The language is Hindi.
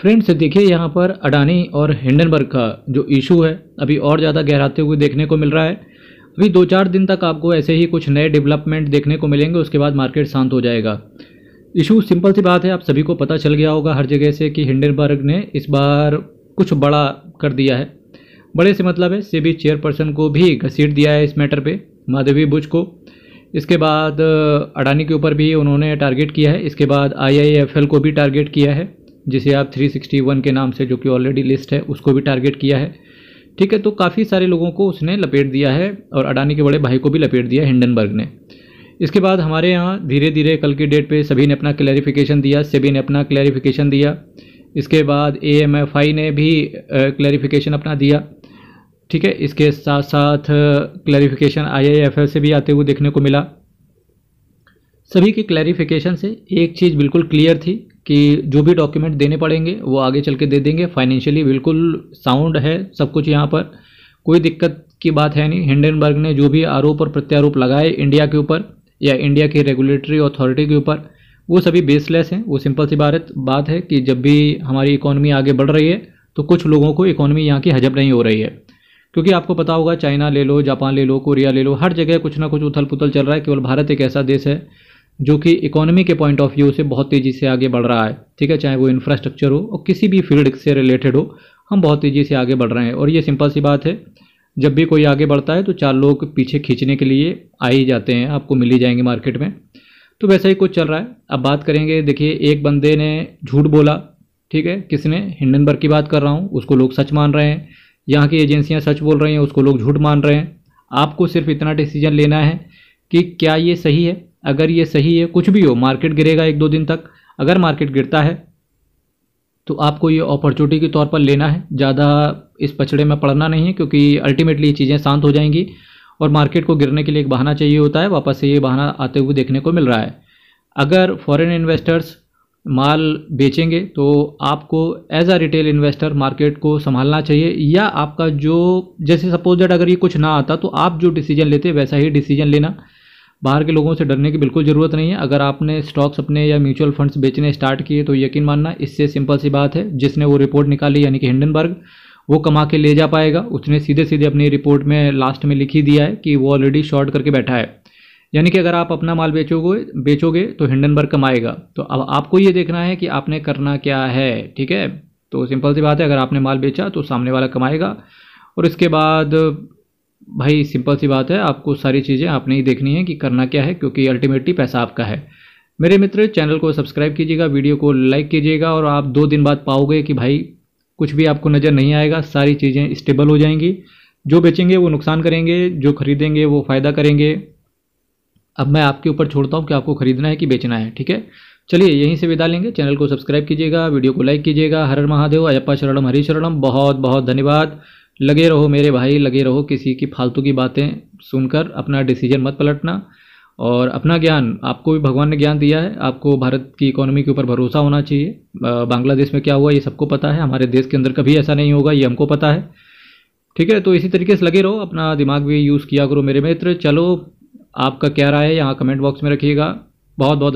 फ्रेंड्स देखिए यहाँ पर अडानी और हिंडनबर्ग का जो इशू है अभी और ज़्यादा गहराते हुए देखने को मिल रहा है अभी दो चार दिन तक आपको ऐसे ही कुछ नए डेवलपमेंट देखने को मिलेंगे उसके बाद मार्केट शांत हो जाएगा इशू सिंपल सी बात है आप सभी को पता चल गया होगा हर जगह से कि हिंडनबर्ग ने इस बार कुछ बड़ा कर दिया है बड़े से मतलब है सेबी चेयरपर्सन को भी घसीट दिया है इस मैटर पर माधवी बुज को इसके बाद अडानी के ऊपर भी उन्होंने टारगेट किया है इसके बाद आई को भी टारगेट किया है जिसे आप 361 के नाम से जो कि ऑलरेडी लिस्ट है उसको भी टारगेट किया है ठीक है तो काफ़ी सारे लोगों को उसने लपेट दिया है और अडानी के बड़े भाई को भी लपेट दिया है हिंडनबर्ग ने इसके बाद हमारे यहाँ धीरे धीरे कल की डेट पे सभी ने अपना क्लैरिफिकेशन दिया सभी ने अपना क्लैरिफिकेशन दिया इसके बाद ए ने भी क्लैरिफिकेशन अपना दिया ठीक है इसके साथ साथ क्लैरिफिकेशन आई से भी आते हुए देखने को मिला सभी के क्लैरिफिकेशन से एक चीज़ बिल्कुल क्लियर थी कि जो भी डॉक्यूमेंट देने पड़ेंगे वो आगे चल के दे देंगे फाइनेंशियली बिल्कुल साउंड है सब कुछ यहाँ पर कोई दिक्कत की बात है नहीं हिंडनबर्ग ने जो भी आरोप और प्रत्यारोप लगाए इंडिया के ऊपर या इंडिया की रेगुलेटरी अथॉरिटी के ऊपर वो सभी बेसलेस हैं वो सिंपल सी बात बात है कि जब भी हमारी इकोनॉमी आगे बढ़ रही है तो कुछ लोगों को इकोनॉमी यहाँ की हजब नहीं हो रही है क्योंकि आपको पता होगा चाइना ले लो जापान ले लो कोरिया ले लो हर जगह कुछ ना कुछ उथल पुथल चल रहा है केवल भारत एक ऐसा देश है जो कि इकोनॉमी के पॉइंट ऑफ व्यू से बहुत तेज़ी से आगे बढ़ रहा है ठीक है चाहे वो इंफ्रास्ट्रक्चर हो और किसी भी फील्ड से रिलेटेड हो हम बहुत तेज़ी से आगे बढ़ रहे हैं और ये सिंपल सी बात है जब भी कोई आगे बढ़ता है तो चार लोग पीछे खींचने के लिए आ ही जाते हैं आपको मिल ही जाएंगे मार्केट में तो वैसा ही कुछ चल रहा है अब बात करेंगे देखिए एक बंदे ने झूठ बोला ठीक है किसने हिंडनबर्ग की बात कर रहा हूँ उसको लोग सच मान रहे हैं यहाँ की एजेंसियाँ सच बोल रही हैं उसको लोग झूठ मान रहे हैं आपको सिर्फ इतना डिसीजन लेना है कि क्या ये सही है अगर ये सही है कुछ भी हो मार्केट गिरेगा एक दो दिन तक अगर मार्केट गिरता है तो आपको ये अपॉर्चुनिटी के तौर पर लेना है ज़्यादा इस पचड़े में पड़ना नहीं है क्योंकि अल्टीमेटली ये चीज़ें शांत हो जाएंगी और मार्केट को गिरने के लिए एक बहाना चाहिए होता है वापस से ये बहाना आते हुए देखने को मिल रहा है अगर फॉरेन इन्वेस्टर्स माल बेचेंगे तो आपको as a retail investor market को संभालना चाहिए या आपका जो जैसे सपोज दैट अगर ये कुछ ना आता तो आप जो डिसीजन लेते वैसा ही डिसीजन लेना बाहर के लोगों से डरने की बिल्कुल ज़रूरत नहीं है अगर आपने स्टॉक्स अपने या म्यूचुअल फंड्स बेचने स्टार्ट किए तो यकीन मानना इससे सिंपल सी बात है जिसने वो रिपोर्ट निकाली यानी कि हिंडनबर्ग वो कमा के ले जा पाएगा उसने सीधे सीधे अपनी रिपोर्ट में लास्ट में लिख ही दिया है कि वो ऑलरेडी शॉर्ट करके बैठा है यानी कि अगर आप अपना माल बेचोगे बेचोगे तो हिंडनबर्ग कमाएगा तो अब आपको ये देखना है कि आपने करना क्या है ठीक है तो सिंपल सी बात है अगर आपने माल बेचा तो सामने वाला कमाएगा और इसके बाद भाई सिंपल सी बात है आपको सारी चीज़ें आपने ही देखनी है कि करना क्या है क्योंकि अल्टीमेटली पैसा आपका है मेरे मित्र चैनल को सब्सक्राइब कीजिएगा वीडियो को लाइक कीजिएगा और आप दो दिन बाद पाओगे कि भाई कुछ भी आपको नज़र नहीं आएगा सारी चीज़ें स्टेबल हो जाएंगी जो बेचेंगे वो नुकसान करेंगे जो खरीदेंगे वो फ़ायदा करेंगे अब मैं आपके ऊपर छोड़ता हूँ कि आपको खरीदना है कि बेचना है ठीक है चलिए यहीं से विदा लेंगे चैनल को सब्सक्राइब कीजिएगा वीडियो को लाइक कीजिएगा हर महादेव अयप्पा शरणम हरी शरणम बहुत बहुत धन्यवाद लगे रहो मेरे भाई लगे रहो किसी की फालतू की बातें सुनकर अपना डिसीजन मत पलटना और अपना ज्ञान आपको भी भगवान ने ज्ञान दिया है आपको भारत की इकोनॉमी के ऊपर भरोसा होना चाहिए बांग्लादेश में क्या हुआ ये सबको पता है हमारे देश के अंदर कभी ऐसा नहीं होगा ये हमको पता है ठीक है तो इसी तरीके से लगे रहो अपना दिमाग भी यूज़ किया करो मेरे मित्र चलो आपका क्या राय है यहाँ कमेंट बॉक्स में रखिएगा बहुत बहुत